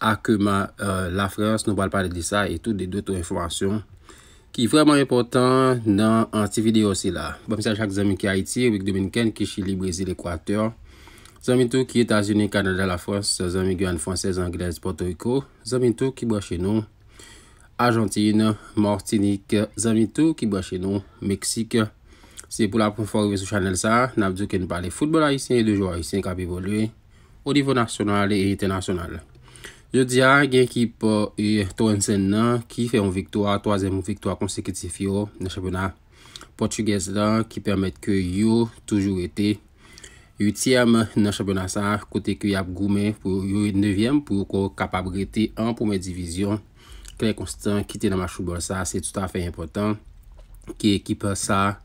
ak euh, la Frans nou pal pale di sa e tout de doto informasyon ki vreman importan nan an ti video se la. Bomse a chak zami ki Haiti, wik Dominiken, Kishili, Brazil, Ekwator, zami tou ki Etasyouni, Kanada, la Frans, zami gwen Fransese, Anglese, Porto Rico, zami tou ki Boche nou, Argentine, Martinique, zami tou ki Boche nou, Meksike, se pou la pou forve sou chanel sa, nabdou ken pale futbol a Yssyen, e de jou a Yssyen kapi bolwe, ou divo nasyonal, e ite nasyonal. Yo diya gen kip yon torensen nan ki fe yon viktorat, toazen moun viktorat konsekretif yo nan chabonat portugese lan ki permette ke yo toujou ete. Yotiyem nan chabonat sa kote ki ap goumen pou yo yon devyem pou yo kapabrete en poumen divizyon. Klen konstant ki te nan machou bol sa, se tout afe important ki ekip sa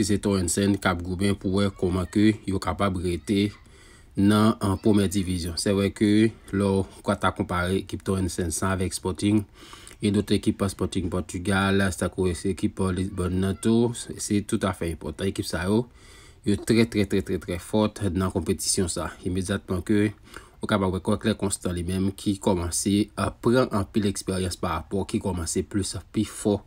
ki se torensen kap goumen pou yo komake yo kapabrete. nan poumè divizyon. Se wè kè, lò, kwa ta kompare ekip Tonin 500 avèk Sporting, yon notè ekipa Sporting Portugal, la se ta kouye se ekipa Lisbon Neto, se tout a fè yon potè ekip sa yo, yon trè trè trè trè trè fòt nan kompetisyon sa. Yon mèzatman kè, wè kwa kòk lè konstant li mèm, ki komanse apren anpil eksperyans par apò, ki komanse plus api fòt,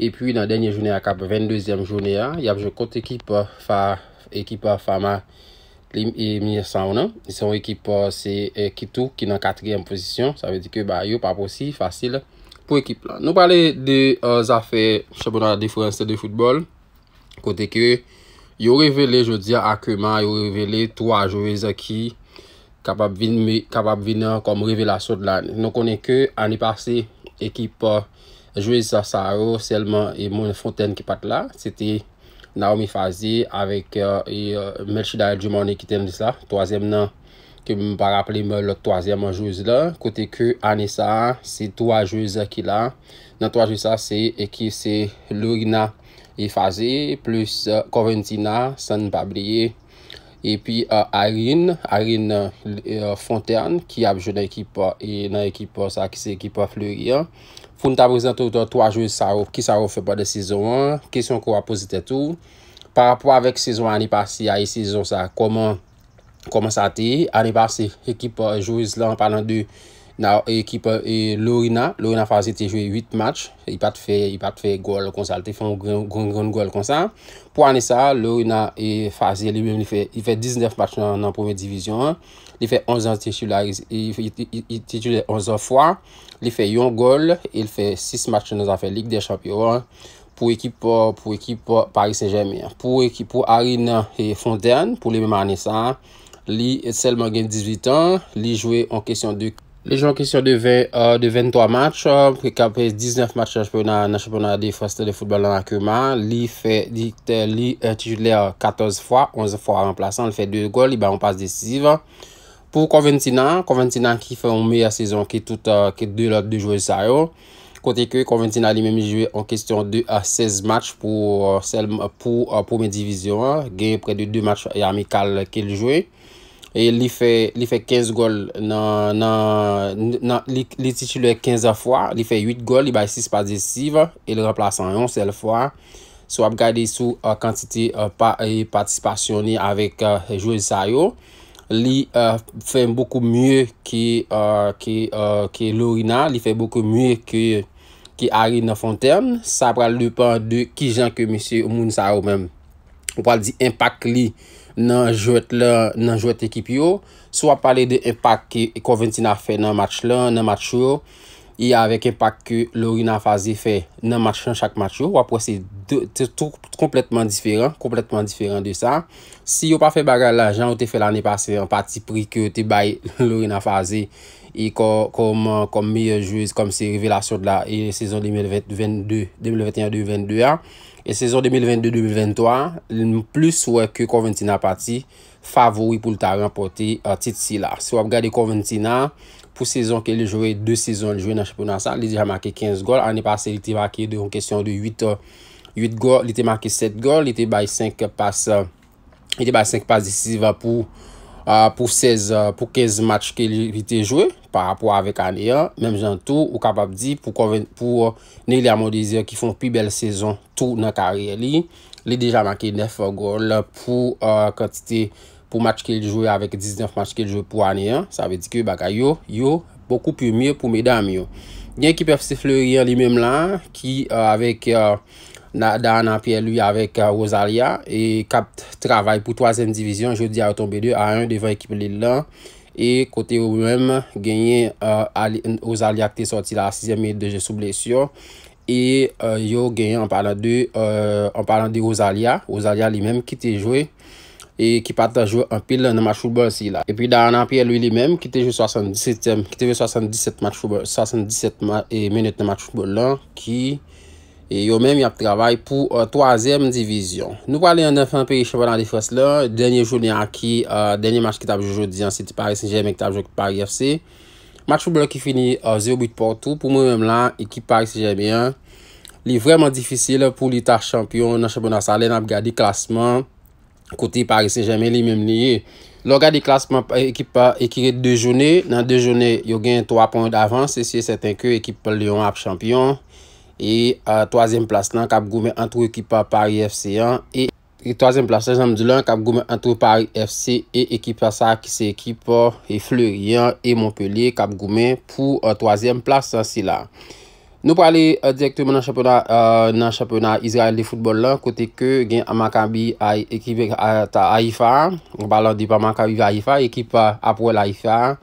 E pwi nan denye jounè a kap, 22èm jounè a, y ap jò kote ekip fa ekipa euh, fama Limir Saounan. Son ekip se Kitu ki nan 4èm posisyon. Sa vè di ke yo pa posi, fasil pou ekip la. Nou pale de zafè euh, chaponade de founse de foutbol. Kote ke yo revele, jò di a akreman, yo revele 3 jò vez a ki kapap vinan kom revela sot lan. Nou kone ke ane pase ekipa Jouez sa sarou selman e moun fontein ki pat la. Sete nan ou mi faze avek euh, euh, melchi da eljumane ki ten disa. Toazem nan kem pa raple me lo toazem anjouze la. Kote ku anesa se toajouze ki la. Nan toajouze sa se ekise lourina e faze plus kouventina san pabliye. Epi harin fontein ki apjou nan ekipo sa ki se ekipo fluryan. Foun tabrizen tout an, 3 jouz sa ou, ki sa ou fè pa de sezon an, kesyon kwa aposite tou. Par apwa vek sezon an, an e pasi a yi sezon sa, koman sa te, an e pasi ekip jouz lan, nan ekip lorina, lorina fazi te jwe 8 match, yi e, pat fè gol konsa, te fè un gran gol konsa. Pou Anissa, lorina e fazye li mèm li fè 19 match nan poumè divizyon, li fè 11 an titulè 11 fwa, li fè yon gol, li fè 6 match nan afè Ligue des Champions pou ekip Paris Saint-Germain. Pou Arina e Fontaine, pou li mèm Anissa, li selman gen 18 an, li jwè an kesyon 2. Euh, euh, le jou en kwestyon euh, de 23 match, pou ki apre 19 match lachponade foste de foutbol nan akouman, li fè 14 fwa, 11 fwa remplaçan, li fè 2 gol, li ba ou pas desisiv. Pou Konventina, Konventina ki fè ou mè sezon ki tout, ki 2 lot de jou esayon. Kote kwe, Konventina li mè mi jwè en kwestyon de 16 match pou mè divizyon, gè pre de 2 match yamikal ki ljwè. E li fè 15 gol nan, li titilè 15 fwa, li fè 8 gol, li bay 6 pas de siv, li rèpla san yon sel fwa. So ap gade sou kantite euh, euh, patisipasyonè avèk euh, jouez sa yo. Li fè mboukou myè ki Lorina, li fè mboukou myè ki Arina Fontaine. Sa pral lupan de ki jan ke msè Mounzaro mèm. Ou wal di impak li nan jouet ekip yo. Sou wap pale de impak ki konventi nan fè nan match lan, nan match yo. I avèk impak ki lori nan faze fè nan match lan chak match yo. Ou wap wase te tout kompletman diferan, kompletman diferan de sa. Si yo pa fè bagal la jan ou te fè lani pasè an pati prik yo te bay lori nan faze. e kom miye jouez kom se revelasyon de la sezon 2022, 2021-2022 e sezon 2022-2023 plus wè ke Coventina pati favori pou l'taren pote euh, tit si la. Si wè ap gade Coventina pou sezon ke li jwè 2 sezon jwè nan chaponasan, li di ha make 15 gol, ane pase li ti make 8 gol, li ti make 7 gol, li ti bay 5 pas li ti bay 5 pas disisiv pou 16 pou 15 match ke li ti jwè Par rapport avèk anè yon, mèm jantou, ou kap ap di pou konven, pou euh, nè yon amodizyon ki fon pi bel sezon tou nan karyè li. Li deja makè nef gol pou kantite euh, pou match ki ljou yon avèk 19 match ki ljou pou anè yon. Sa vè di ki baka yon, yon, pokou pi mèr pou mè dam yon. Nyen ki pef se fleur yon li mèm lan, ki avèk nan PLU avèk Rosalia, e kap travay pou 3èm divizyon, jodi a otombe 2, a 1 devan ekip li lan. E kote yo wèm genye Ozalya euh, ki te soti la, 6e mi deje sou blesyon. E euh, yo genye an palan de euh, Ozalya, Ozalya li mèm ki te jwe. E ki pata jwe an pil nan matchoubò si la. E pi da Anampiè lui li mèm ki te jwe 77e e minute nan matchoubò la ki... E yo men mi ap travay pou 3èm euh, divizyon. Nou wale yon 9 an peri chanpyon nan difres la. Denye jouni aki, euh, denye match ki tab jou joudi ansi ti Paris Saint-Germain ki tab jou pari FC. Match pou blok ki fini 0 euh, but portou. Pou mwen men la, ekip Paris Saint-Germain li vreman difisil pou li ta chanpyon nan chanpyon nan salen ap gadi klasman. Koti Paris Saint-Germain li men li. Lo gadi klasman ekip ekire 2 jouni. Nan 2 jouni yo gen 3 pon d'avans. Se siye seten ke ekip Léon ap chanpyon. E toazen plas nan Kab Goumen an tou ekipa Paris FC an. E toazen plas nan Kab Goumen an tou Paris FC e ekipa sa ki se ekipa oh, e Fleurien e Montpellier Kab Goumen pou toazen plas sa si la. Nou prale euh, direktoumen nan championat euh, Israel de football lan kote ke gen Amakambi ekipa ta Haifa. Ou balon di pa Amakambi ve Haifa ekipa euh, apwel Haifa.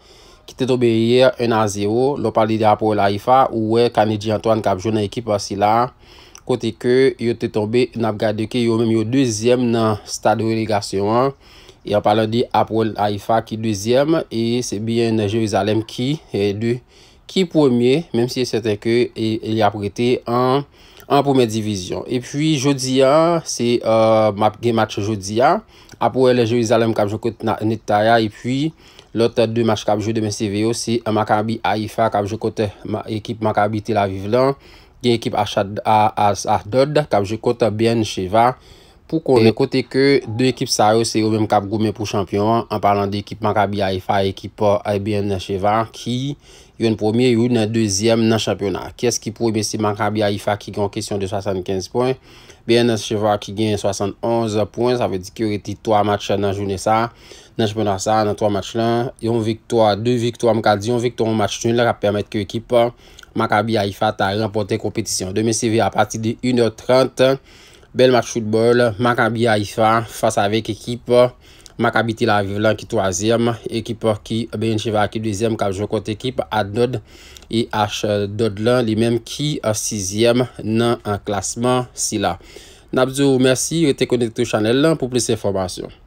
ki te tobe yer 1-0, lopal di apol Haifa, ouwe Kanedi Antoine kap joun nan ekip asila, kote ke yo te tobe Napgadeke yo mèm yo 2èm nan stade relegasyon an, yon e palan di apol Haifa ki 2èm, e sebyen Jerizalem ki 2, eh, ki 1è, mèm si se te ke, e, e li apreté 1-0. An pou men divizyon. E pwi jodi ya, se euh, map gen match jodi ya. Apo e le Jevizalem kab jokot na Netaya. E pwi lote 2 match kab jokot de men CVO. Se maka bi Haifa kab jokot ekip maka bi Tel Aviv lan. Gen ekip Azadod kab jokot Ben Sheva. Pou kon ekote ke de ekip sa yo se yo menm kap gome pou champyon an, an palan de ekip Maka Bia Ifa e ekip Aibien Nashevar ki yon pomi e yon de dezyem nan champyonan. Kyes ki pou Maka Bia Ifa ki gen kesyon de 75 poin, Aibien Nashevar ki gen 71 poin, sa ve di ki yon eti 3 match nan jounen sa, nan champyonan sa, nan 3 match lan, yon viktor, 2 viktor mkadi, yon viktor mkadi, yon lera ppermet ki ekip Maka Bia Ifa ta rempote kompetisyon. Deme se ve a pati de 1h30 an, Bel mat choutbol, mak a bi a ifa, fasa vek ekip, mak a biti la vive lan ki 3e, ekip or ki BN Cheval, ki 2e kapjou kont ekip, a Dodd, e H. Dodd lan, li menm ki 6e nan an klasman si la. Nabzou, mersi, yo te konekte chanel lan pou plis informasyon.